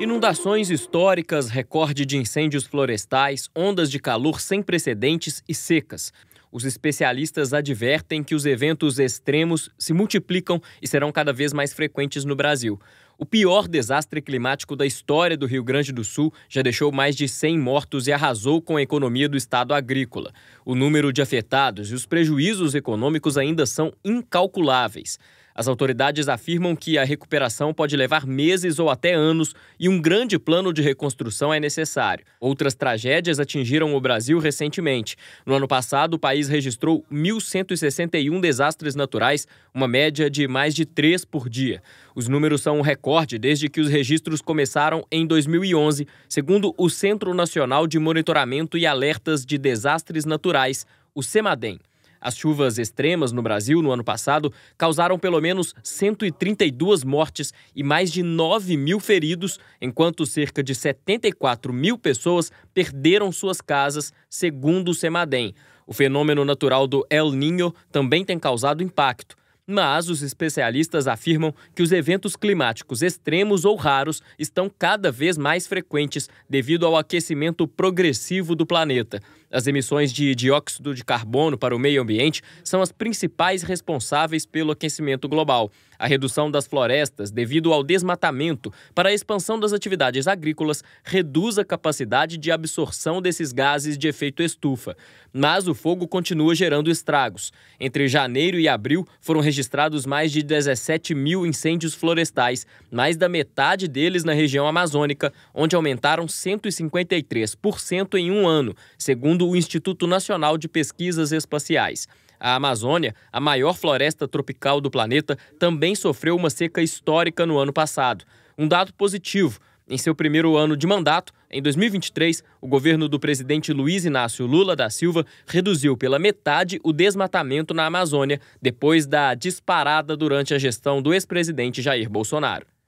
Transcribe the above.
Inundações históricas, recorde de incêndios florestais, ondas de calor sem precedentes e secas. Os especialistas advertem que os eventos extremos se multiplicam e serão cada vez mais frequentes no Brasil. O pior desastre climático da história do Rio Grande do Sul já deixou mais de 100 mortos e arrasou com a economia do estado agrícola. O número de afetados e os prejuízos econômicos ainda são incalculáveis. As autoridades afirmam que a recuperação pode levar meses ou até anos e um grande plano de reconstrução é necessário. Outras tragédias atingiram o Brasil recentemente. No ano passado, o país registrou 1.161 desastres naturais, uma média de mais de três por dia. Os números são um recorde desde que os registros começaram em 2011, segundo o Centro Nacional de Monitoramento e Alertas de Desastres Naturais, o CEMADEM. As chuvas extremas no Brasil no ano passado causaram pelo menos 132 mortes e mais de 9 mil feridos, enquanto cerca de 74 mil pessoas perderam suas casas, segundo o Semadem. O fenômeno natural do El Niño também tem causado impacto mas os especialistas afirmam que os eventos climáticos extremos ou raros estão cada vez mais frequentes devido ao aquecimento progressivo do planeta. As emissões de dióxido de carbono para o meio ambiente são as principais responsáveis pelo aquecimento global. A redução das florestas devido ao desmatamento para a expansão das atividades agrícolas reduz a capacidade de absorção desses gases de efeito estufa, mas o fogo continua gerando estragos. Entre janeiro e abril foram registrados mais de 17 mil incêndios florestais, mais da metade deles na região amazônica, onde aumentaram 153% em um ano, segundo o Instituto Nacional de Pesquisas Espaciais. A Amazônia, a maior floresta tropical do planeta, também sofreu uma seca histórica no ano passado. Um dado positivo: em seu primeiro ano de mandato, em 2023, o governo do presidente Luiz Inácio Lula da Silva reduziu pela metade o desmatamento na Amazônia, depois da disparada durante a gestão do ex-presidente Jair Bolsonaro.